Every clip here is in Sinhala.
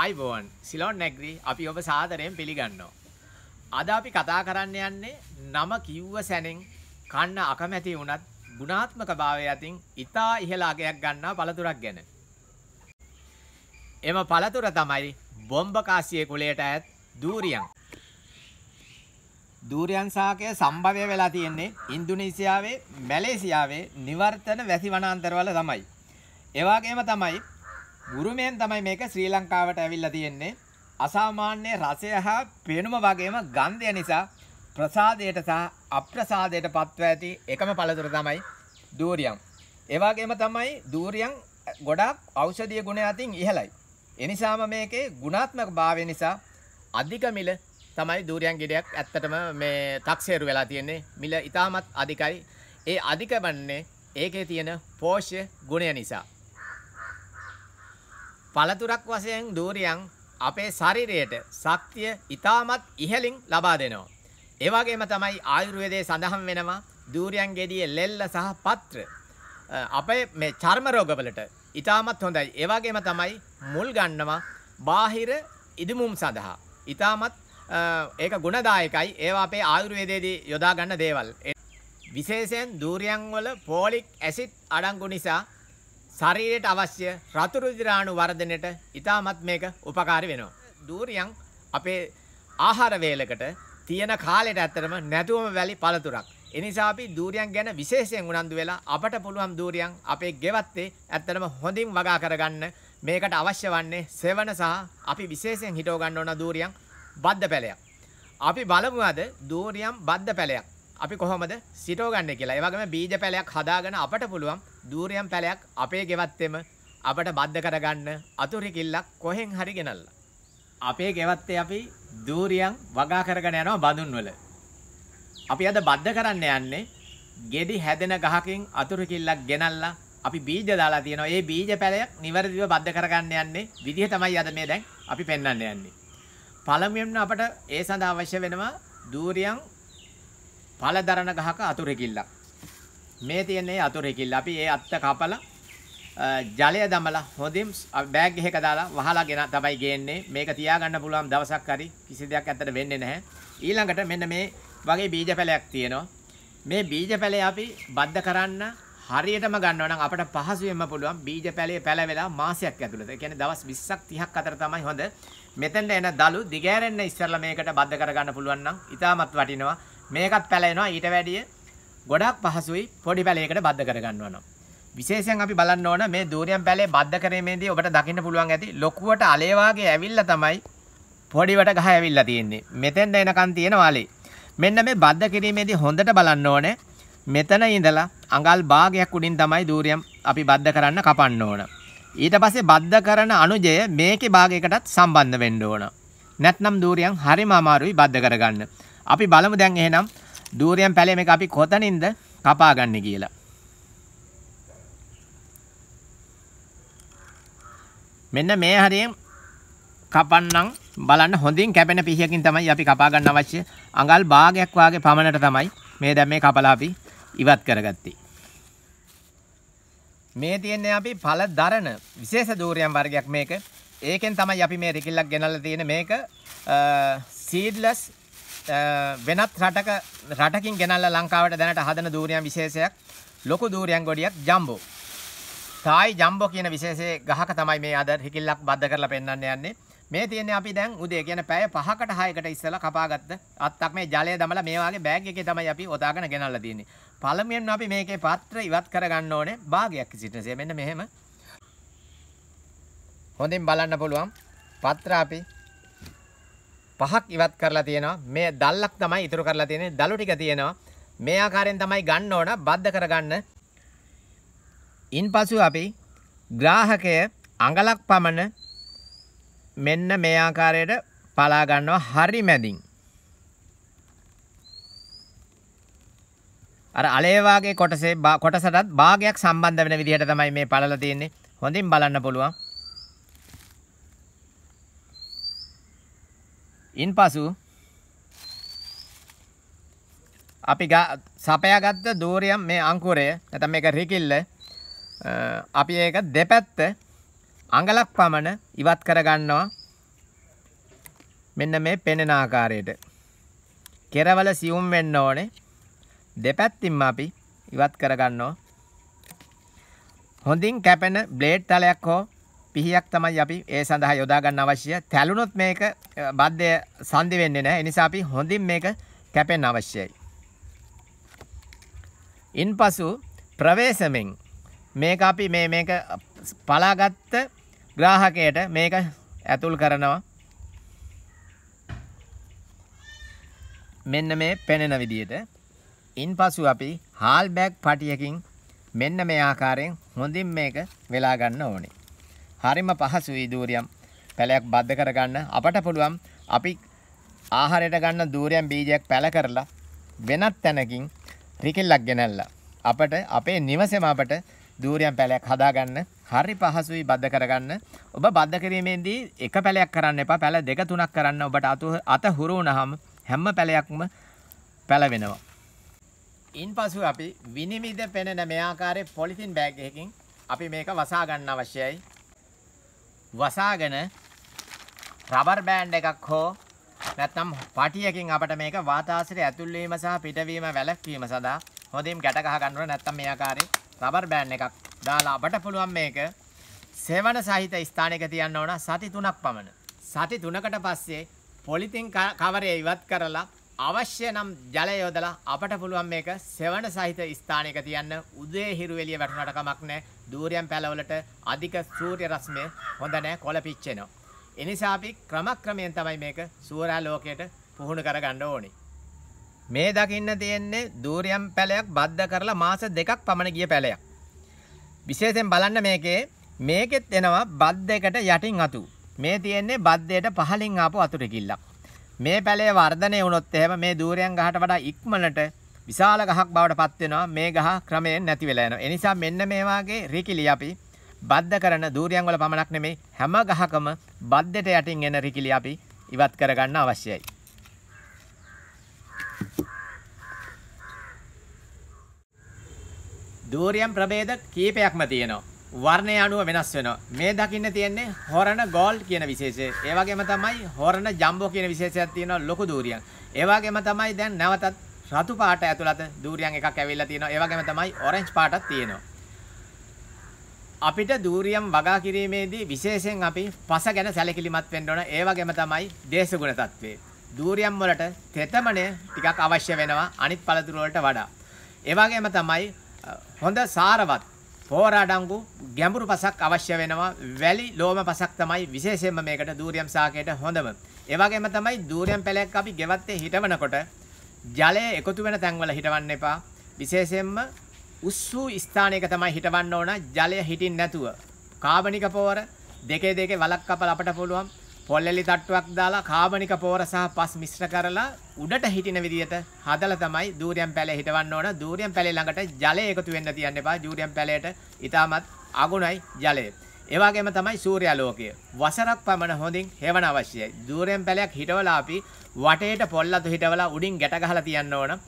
ආයිබෝන් සිලොන් නැග්‍රී අපි ඔබ සාදරයෙන් පිළිගන්නවා. අද අපි කතා කරන්න යන්නේ නම කිව්ව සැනෙන් කන්න අකමැති වුණත් ගුණාත්මක භාවය අතින් ඉතා ඉහළ අගයක් ගන්නා පළතුරක් ගැන. එම පළතුර තමයි බොම්බකාසියේ කුලයට ඇත් දූරියන්. දූරියන් සාකය සම්භවය වෙලා තියෙන්නේ ඉන්දුනීසියාවේ මැලේසියාවේ නිවර්තන වැසි වනාන්තරවල තමයි. එවාගේම තමයි ගුරුමයෙන් තමයි මේක ශ්‍රී ලංකාවට ඇවිල්ලා තියෙන්නේ. අසාමාන්‍ය රසය හා පෙනුම වගේම ගන්ධය නිසා ප්‍රසාදයට සහ අප්‍රසාදයට පත්ව ඇති එකම පළතුර තමයි දූරියම්. ඒ වගේම තමයි දූරියම් ගොඩාක් ඖෂධීය ගුණ අතින් ඉහළයි. එනිසාම මේකේ ගුණාත්මක භාවය නිසා අධික මිල තමයි දූරියම් ගෙඩයක් ඇත්තටම මේ තක්සේරු වෙලා තියෙන්නේ. මිල ඉතාමත් අධිකයි. ඒ අධික වන්නේ ඒකේ තියෙන පෝෂ්‍ය ගුණය නිසා. පළතුරක් වශයෙන් ධූරියන් අපේ ශරීරයට ශක්තිය ඉතාමත් ඉහළින් ලබා දෙනවා. ඒ වගේම තමයි ආයුර්වේදයේ සඳහන් වෙනවා ධූරියන් ගෙඩියේ ලෙල්ල සහ පත්‍ර අපේ මේ චර්ම රෝගවලට ඉතාමත් හොඳයි. ඒ වගේම තමයි මුල් ගන්නවා බාහිර ඉදමුම් සඳහා. ඉතාමත් ඒක ගුණදායකයි. ඒවා අපේ ආයුර්වේදයේදී යොදා ගන්න දේවල්. විශේෂයෙන් ධූරියන් වල පොලික් ඇසිඩ් අඩංගු නිසා ශරීරයට අවශ්‍ය රතු රුධිරාණු වර්ධනයට ඉතාමත් මේක උපකාරී වෙනවා. දූරියන් අපේ ආහාර වේලකට තියෙන කාලයට ඇත්තටම නැතුවම වැලි පළතුරක්. ඒ නිසා අපි දූරියන් ගැන විශේෂයෙන් උනන්දු වෙලා අපට පුළුවන් දූරියන් අපේ ගෙවත්තේ ඇත්තටම හොඳින් වගා කරගන්න මේකට අවශ්‍ය වන්නේ සෙවණ සහ අපි විශේෂයෙන් හිටව ගන්න ඕන දූරියන් බද්ද පැලයක්. අපි බලමු අද දූරියන් බද්ද පැලයක්. අපි කොහොමද සිටව ගන්නේ කියලා. ඒ වගේම බීජ පැලයක් හදාගෙන අපට පුළුවන් දූරියම් පැලයක් අපේ ගෙවත්තෙම අපට බද්ධ කරගන්න අතුරු කිල්ලක් කොහෙන් හරි ගෙනල්ලා. අපේ ගෙවත්තේ අපි දූරියම් වගා කරගෙන යනවා බඳුන්වල. අපි අද බද්ධ කරන්න යන්නේ ගෙඩි හැදෙන ගහකින් අතුරු කිල්ලක් ගෙනල්ලා අපි බීජ දාලා තියෙනවා. ඒ බීජ පැලයක් නිවැරදිව බද්ධ කරගන්න යන්නේ විදිහ තමයි අද මේ දැන් අපි පෙන්වන්න යන්නේ. පළමුවෙන්ම අපට ඒ සඳහා අවශ්‍ය වෙනවා දූරියම් පළදරන ගහක අතුරු කිල්ලක්. මේ තියෙන්නේ අතුරෙකිල්ල. අපි ඒ අත්ත කපලා ජලය දමලා හොඳින් බෑග් එකක දාලා වහලා ගෙන තමයි ගේන්නේ. මේක තියාගන්න පුළුවන් දවසක් හරි කිසි දෙයක් ඇත්තට වෙන්නේ නැහැ. ඊළඟට මෙන්න මේ වගේ බීජ පැලයක් තියෙනවා. මේ බීජ පැලේ අපි බද්ධ කරන්න හරියටම ගන්නවා නම් අපට පහසුවෙන්ම පුළුවන් බීජ පැලේ පැලවෙලා මාසයක් ඇතුළත. ඒ කියන්නේ දවස් 20ක් 30ක් අතර තමයි හොඳ. මෙතෙන්ට එන දලු දිගෑරෙන්න ඉස්සරලා මේකට බද්ධ කරගන්න පුළුවන් නම් ඉතාමත් වටිනවා. මේකත් පැලෙනවා ඊට වැඩිය ගොඩක් පහසුයි පොඩි පැලයකට බද්ධ කරගන්නවා නම්. විශේෂයෙන් අපි බලන්න ඕන මේ දූරියම් පැලේ බද්ධ කිරීමේදී ඔබට දකින්න පුළුවන් ඇති ලොකුවට අලේ වාගේ ඇවිල්ලා තමයි පොඩිවට ගහ ඇවිල්ලා තියෙන්නේ. මෙතෙන්ද එනකන් තියෙන වාලේ. මෙන්න මේ බද්ධ කිරීමේදී හොඳට බලන්න ඕනේ. මෙතන ඉඳලා අඟල් භාගයක් උඩින් තමයි දූරියම් අපි බද්ධ කරන්න කපන්න ඕන. ඊට පස්සේ බද්ධ කරන අනුජය මේකේ භාගයකටත් සම්බන්ධ වෙන්න ඕන. නැත්නම් දූරියම් හරිම අමාරුයි බද්ධ කරගන්න. අපි බලමු දැන් එහෙනම් ධූරයන් පැලේ මේක අපි කොතනින්ද කපාගන්නේ කියලා. මෙන්න මේ හරියෙන් කපන්නම් බලන්න හොඳින් කැපෙන පිහියකින් තමයි අපි කපා ගන්න අවශ්‍ය අඟල් භාගයක් වාගේ පමණට තමයි මේ දැන් මේ කපලා අපි ඉවත් කරගත්තේ. මේ තියන්නේ අපි ඵල දරන විශේෂ ධූරයන් වර්ගයක් මේක. ඒකෙන් තමයි අපි මේ රිකිල්ලක් ගෙනල්ලා තියෙන මේක සීඩ්ලස් වෙනත් රටක රටකින් ගෙනල්ලා ලංකාවට දැනට හදන දූරියන් විශේෂයක් ලොකු දූරියන් ගොඩියක් ජම්බෝ. තායි ජම්බෝ කියන විශේෂයේ ගහක තමයි මේ අද හිකිල්ලක් බද්ධ කරලා පෙන්වන්න යන්නේ. මේ තියෙන්නේ අපි දැන් උදේ කියන පැය 5කට 6කට ඉස්සලා කපාගත්ත අත්තක් මේ ජලය දමලා මේ වගේ බෑග් එකේ තමයි අපි ඔදාගෙන ගෙනල්ලා තියෙන්නේ. පළමුවෙන්ම අපි මේකේ පාත්‍ර ඉවත් කරගන්න ඕනේ භාගයක් සිටිනසේ. මෙන්න මෙහෙම. හොඳින් බලන්න පුළුවන්. පාත්‍ර අපි පහක් ඉවත් කරලා තියෙනවා. මේ දැල්ලක් තමයි ඉතුරු කරලා තියෙන්නේ. දැලු ටික තියෙනවා. මේ ආකාරයෙන් තමයි ගන්න ඕන බද්ධ කරගන්න. ඉන්පසු අපි ග්‍රාහකය අඟලක් පමණ මෙන්න මේ ආකාරයට පලා ගන්නවා හරි මැදින්. අර අලේ වාගේ කොටසේ කොටසටත් භාගයක් සම්බන්ධ වෙන විදිහට තමයි මේ පළලා තියෙන්නේ. හොඳින් බලන්න පුළුවන්. ඉන් පසු අපි සපයාගත්ත දූරියම් මේ අංකුරය නැතම් මේක රිකිල්ල අපි ඒක දෙපැත්ත අඟලක් පමණ ඉවත් කරගන්නවා මෙන්න මේ පෙනෙන ආකාරයට කෙරවල සියුම් වෙන්න ඕනේ දෙපැත්තින්ම අපි ඉවත් කරගන්නවා හොඳින් කැපෙන බ්ලේඩ් තලයක් හෝ පිහියක් තමයි අපි ඒ සඳහා යොදා ගන්න අවශ්‍ය. තැලුනොත් මේක බද්ධය සංදි වෙන්නේ නැහැ. ඒ නිසා අපි හොඳින් මේක කැපෙන්න අවශ්‍යයි. ඉන්පසු ප්‍රවේශමෙන් මේක අපි මේ මේක පලාගත්ත ග්‍රාහකයට මේක ඇතුල් කරනවා. මෙන්න මේ පෙනෙන විදියට. ඉන්පසු අපි හාල් බෑග් පටියකින් මෙන්න මේ ආකාරයෙන් හොඳින් මේක වෙලා ගන්න ඕනේ. හරිම පහසුයි දූරියම් පැලයක් බද්ධ කරගන්න අපට පුළුවන් අපි ආහාරයට ගන්න දූරියම් බීජයක් පැල කරලා වෙනත් තැනකින් රිකිල්ලක් ගෙනල්ලා අපට අපේ නිවසේම අපට දූරියම් පැලයක් හදාගන්න හරි පහසුයි බද්ධ කරගන්න ඔබ බද්ධ කිරීමේදී එක පැලයක් කරන්න එපා පැල දෙක තුනක් කරන්න ඔබට අතු අත හුරු වුණාම හැම පැලයක්ම පැලවෙනවා ඉන්පසු අපි විනිවිද පෙනෙන මේ ආකාරයේ පොලිතින් බෑග් එකකින් අපි මේක වසා ගන්න අවශ්‍යයි වසාගෙන රබර් බෑන්ඩ් එකක් හෝ නැත්නම් පටියකින් අපට මේක වාතාශ්‍රය ඇතුල් වීම සහ පිටවීම වැළැක්වීම සඳහා හොඳින් ගැට ගහ ගන්න ඕන නැත්නම් මේ ආකාරයේ රබර් බෑන්ඩ් එකක් දාලා අපට පුළුවන් මේක සෙවන සහිත ස්ථානයක තියන්න ඕන සති 3ක් පමණ. සති 3කට පස්සේ පොලිතින් කවරය ඉවත් කරලා අවශ්‍ය නම් ජලය යොදලා අපට පුළුවන් මේක සෙවණ සහිත ස්ථානයක තියන්න උදේ හිරු එළිය වැටුණාට කමක් නැහැ. දූරයන් පැලවලට අධික සූර්ය රශ්මිය හොඳ නැහැ කොළපිච්චෙනවා. ඒ නිසා අපි ක්‍රමක්‍රමයෙන් තමයි මේක සූර්යා ලෝකයට පුහුණු කරගන්න ඕනේ. මේ දකින්න තියෙන්නේ දූරයන් පැලයක් බද්ධ කරලා මාස දෙකක් පමණ ගිය පැලයක්. විශේෂයෙන් බලන්න මේකේ මේකෙත් එනවා බද්දයකට යටින් අතු. මේ තියෙන්නේ බද්දයට පහලින් ආපු අතු රිකිල්ලක්. මේ පැලේ වර්ධනය වුණොත් එහෙම මේ ධූරයන් ගහට වඩා ඉක්මනට විශාල ගහක් බවට පත් වෙනවා මේ ගහ ක්‍රමයෙන් නැති වෙලා යනවා. ඒ නිසා මෙන්න මේ වාගේ රිකිලි අපි බද්ධ කරන ධූරයන් වල පමණක් නෙමෙයි හැම ගහකම බද්දට යටින් එන රිකිලි අපි ඉවත් කරගන්න අවශ්‍යයි. ධූරයන් ප්‍රභේද කීපයක්ම තියෙනවා. වර්ණය අනුව වෙනස් වෙනවා. මේ දකින්න තියෙන්නේ හොරණ ගෝල්ඩ් කියන විශේෂය. ඒ වගේම තමයි හොරණ ජම්බෝ කියන විශේෂයක් තියෙනවා ලොකු දූරියක්. ඒ වගේම තමයි දැන් නැවතත් රතු පාට ඇතුළත දූරියන් එකක් ඇවිල්ලා තියෙනවා. ඒ වගේම තමයි ඔරන්ජ් පාටක් තියෙනවා. අපිට දූරියම් වගා කිරීමේදී විශේෂයෙන් අපි පස ගැන සැලකිලිමත් වෙන්න ඕන. ඒ වගේම තමයි දේශගුණ තත්ත්වය. දූරියම් වලට තෙතමනය ටිකක් අවශ්‍ය වෙනවා අනිත් පළතුරු වලට වඩා. ඒ වගේම තමයි හොඳ සාරවත් හෝරාඩංගු ගැඹුරු පසක් අවශ්‍ය වෙනවා වැලි ලෝම පසක් තමයි විශේෂයෙන්ම මේකට දූරියම් සාකයට හොඳම. ඒ වගේම තමයි දූරියම් පැලයක් අපි ගෙවත්තේ හිටවනකොට ජලය එකතු වෙන තැන්වල හිටවන්න එපා. විශේෂයෙන්ම උස් වූ ස්ථානයක තමයි හිටවන්න ඕන ජලය හිටින් නැතුව. කාබනික පොවර දෙකේ දෙකේ වලක් කපලා අපට පුළුවන් පොල්ලෙලි තට්ටුවක් දාලා කාබනික පෝර සහ පස් මිශ්‍ර කරලා උඩට හිටින විදියට හදලා තමයි දූරියම් පැලේ හිටවන්න ඕන. දූරියම් පැලේ ළඟට ජලය එකතු වෙන්න තියන්න එපා. දූරියම් පැලේට ඊටමත් අගුණයි ජලය. ඒ වගේම තමයි සූර්යාලෝකය. වසරක් පමණ හොඳින් හේවන අවශ්‍යයි. දූරයෙන් පැලයක් හිටවලා අපි වටේට පොල්ලතු හිටවලා උඩින් ගැට ගහලා තියන්න ඕන.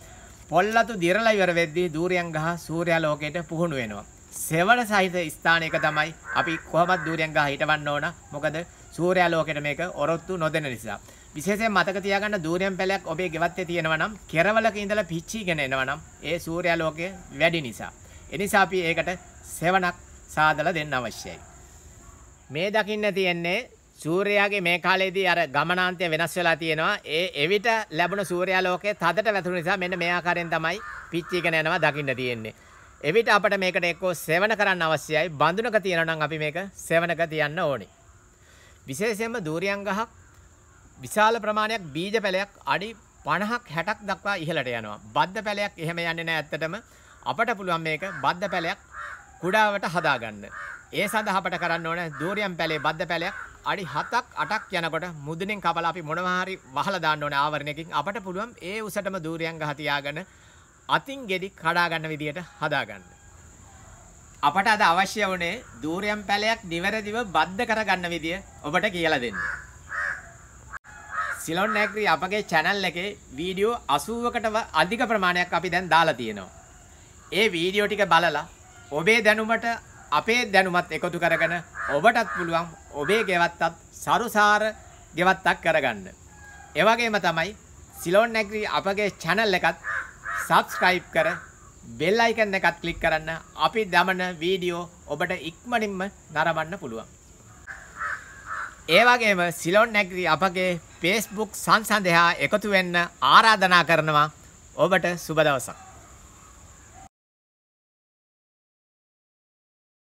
පොල්ලතු දිරලා ඉවර වෙද්දී දූරයෙන් ගහ සූර්යාලෝකයට පුහුණු වෙනවා. සෙවණ සහිත ස්ථානයක තමයි අපි කොහොමත් දූරයෙන් ගහ හිටවන්න ඕන. මොකද සූර්යාලෝකයට මේක ඔරොත්තු නොදෙන නිසා. විශේෂයෙන් මතක තියාගන්න දූරයෙන් පැලයක් ඔබේ ගෙවත්තේ තියෙනවා නම් කෙරවලක ඉඳලා පිච්චීගෙන එනවා නම් ඒ සූර්යාලෝකය වැඩි නිසා. එනිසා අපි ඒකට සෙවණක් සාදලා දෙන්න අවශ්‍යයි. මේ දකින්න තියෙන්නේ සූර්යාගේ මේ කාලේදී අර ගමනාන්තය වෙනස් වෙලා තියෙනවා. ඒ එවිට ලැබුණ සූර්යාලෝකය තදට වැතුණු නිසා මෙන්න මේ ආකාරයෙන් තමයි පිච්චීගෙන යනවා දකින්න තියෙන්නේ. එවිට අපට මේකට එක්කෝ සෙවණ කරන්න අවශ්‍යයි. බඳුනක තියෙනවා නම් අපි මේක සෙවණක තියන්න ඕනේ. විශේෂයෙන්ම දූරියන් ගහක් විශාල ප්‍රමාණයක් බීජ පැලයක් අඩි 50ක් 60ක් දක්වා ඉහළට යනවා. බද්ද පැලයක් එහෙම යන්නේ නැහැ ඇත්තටම. අපට පුළුවන් මේක බද්ද පැලයක් කුඩාවට හදාගන්න. ඒ සඳහා අපට කරන්න ඕන දූරියන් පැලේ බද්ද පැලයක් අඩි 7ක් 8ක් යනකොට මුදුනින් කපලා අපි මොනවා හරි වහලා දාන්න ඕනේ ආවරණයකින් අපට පුළුවන් ඒ උසටම දූරියන් ගහ තියාගෙන අතින් ගෙඩි කඩා ගන්න විදියට හදාගන්න. අපට අද අවශ්‍ය වුණේ දූරයම් පැලයක් නිවැරදිව බද්ධ කරගන්න විදිය ඔබට කියලා දෙන්න. සිලොන් නැග්‍රි අපගේ channel එකේ වීඩියෝ 80කට අධික ප්‍රමාණයක් අපි දැන් දාලා තියෙනවා. ඒ වීඩියෝ ටික බලලා ඔබේ දැනුමට අපේ දැනුමත් එකතු කරගෙන ඔබටත් පුළුවන් ඔබේ ගෙවත්තත් සරුසාර ගෙවත්තක් කරගන්න. ඒ වගේම තමයි සිලොන් නැග්‍රි අපගේ channel එකත් subscribe කර බෙල් අයිකන් එකත් ක්ලික් කරන්න අපි දමන වීඩියෝ ඔබට ඉක්මනින්ම නරඹන්න පුළුවන්. ඒ වගේම සිලොන් ඇග්‍රි අපගේ Facebook සංසන්දහා එකතු වෙන්න ආරාධනා කරනවා. ඔබට සුබ දවසක්.